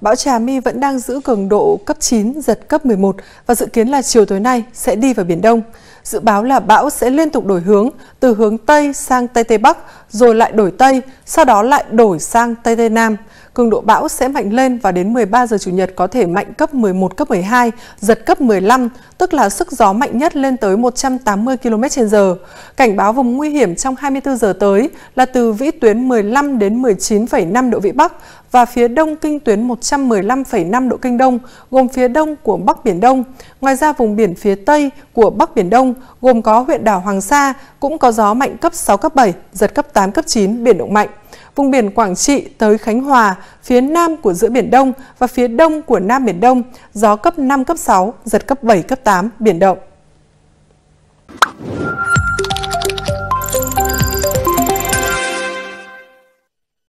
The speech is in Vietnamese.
bão Trà My vẫn đang giữ cường độ cấp 9, giật cấp 11 và dự kiến là chiều tối nay sẽ đi vào Biển Đông. Dự báo là bão sẽ liên tục đổi hướng từ hướng Tây sang Tây Tây Bắc, rồi lại đổi Tây, sau đó lại đổi sang Tây Tây Nam. Cường độ bão sẽ mạnh lên và đến 13 giờ Chủ nhật có thể mạnh cấp 11, cấp 12, giật cấp 15, tức là sức gió mạnh nhất lên tới 180 km h Cảnh báo vùng nguy hiểm trong 24 giờ tới là từ vĩ tuyến 15 đến 19,5 độ Vĩ Bắc và phía đông kinh tuyến 115,5 độ Kinh Đông, gồm phía đông của Bắc Biển Đông. Ngoài ra, vùng biển phía tây của Bắc Biển Đông, gồm có huyện đảo Hoàng Sa, cũng có gió mạnh cấp 6, cấp 7, giật cấp 8, cấp 9, biển động mạnh. Vùng biển Quảng Trị tới Khánh Hòa, phía nam của giữa Biển Đông và phía đông của Nam Biển Đông, gió cấp 5, cấp 6, giật cấp 7, cấp 8, biển động.